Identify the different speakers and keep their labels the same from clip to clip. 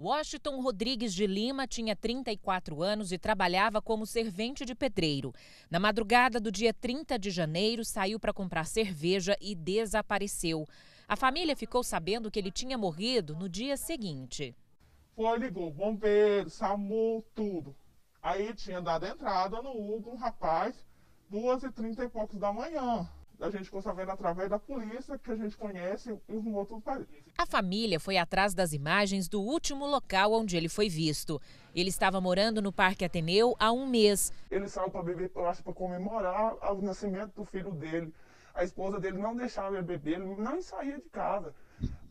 Speaker 1: Washington Rodrigues de Lima tinha 34 anos e trabalhava como servente de pedreiro. Na madrugada do dia 30 de janeiro, saiu para comprar cerveja e desapareceu. A família ficou sabendo que ele tinha morrido no dia seguinte.
Speaker 2: Foi, ligou, bombeiro, SAMU, tudo. Aí tinha dado entrada no Hugo, um rapaz, duas e trinta e poucos da manhã a gente ficou sabendo através da polícia que a gente conhece um outro país.
Speaker 1: A família foi atrás das imagens do último local onde ele foi visto. Ele estava morando no Parque Ateneu há um mês.
Speaker 3: Ele saiu para beber, eu acho, para comemorar o nascimento do filho dele. A esposa dele não deixava ele beber, ele não saía de casa.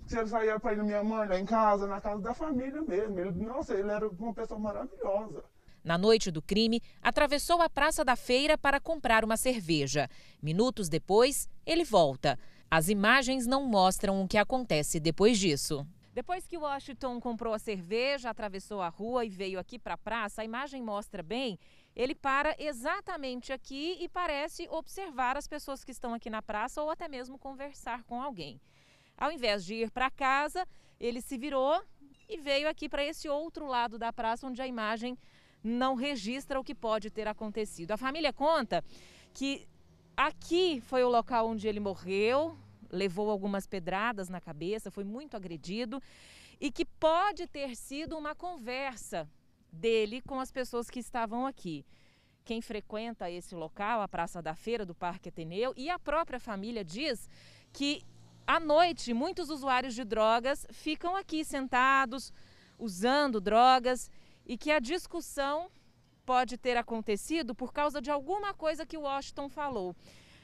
Speaker 3: Se ele saía para ir na minha mãe, lá em casa, na casa da família mesmo. Ele, nossa, ele era uma pessoa maravilhosa.
Speaker 1: Na noite do crime, atravessou a Praça da Feira para comprar uma cerveja. Minutos depois, ele volta. As imagens não mostram o que acontece depois disso. Depois que Washington comprou a cerveja, atravessou a rua e veio aqui para a praça, a imagem mostra bem, ele para exatamente aqui e parece observar as pessoas que estão aqui na praça ou até mesmo conversar com alguém. Ao invés de ir para casa, ele se virou e veio aqui para esse outro lado da praça onde a imagem não registra o que pode ter acontecido. A família conta que aqui foi o local onde ele morreu, levou algumas pedradas na cabeça, foi muito agredido e que pode ter sido uma conversa dele com as pessoas que estavam aqui. Quem frequenta esse local, a Praça da Feira do Parque Ateneu, e a própria família diz que à noite muitos usuários de drogas ficam aqui sentados, usando drogas e que a discussão pode ter acontecido por causa de alguma coisa que Washington falou.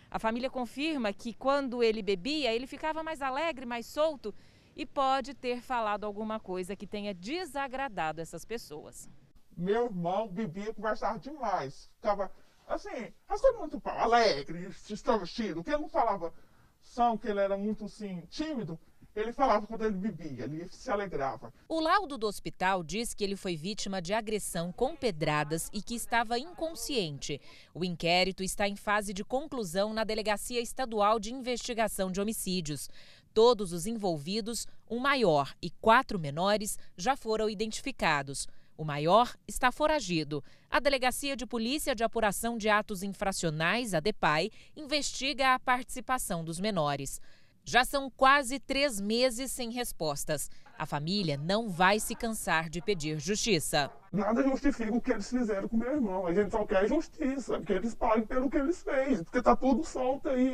Speaker 1: A família confirma que quando ele bebia, ele ficava mais alegre, mais solto e pode ter falado alguma coisa que tenha desagradado essas pessoas.
Speaker 2: Meu irmão bebia e conversava demais. Ficava assim, estava muito alegre, extrovertido. O que ele não falava são que ele era muito assim, tímido. Ele falava quando ele bebia, ele se alegrava.
Speaker 1: O laudo do hospital diz que ele foi vítima de agressão com pedradas e que estava inconsciente. O inquérito está em fase de conclusão na Delegacia Estadual de Investigação de Homicídios. Todos os envolvidos, um maior e quatro menores, já foram identificados. O maior está foragido. A Delegacia de Polícia de Apuração de Atos Infracionais, a DEPAI, investiga a participação dos menores. Já são quase três meses sem respostas. A família não vai se cansar de pedir justiça.
Speaker 3: Nada justifica o que eles fizeram com meu irmão. A gente só quer justiça, que eles paguem pelo que eles fez, porque está tudo solto aí.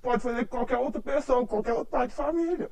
Speaker 3: pode fazer com qualquer outra pessoa, qualquer outro pai de família.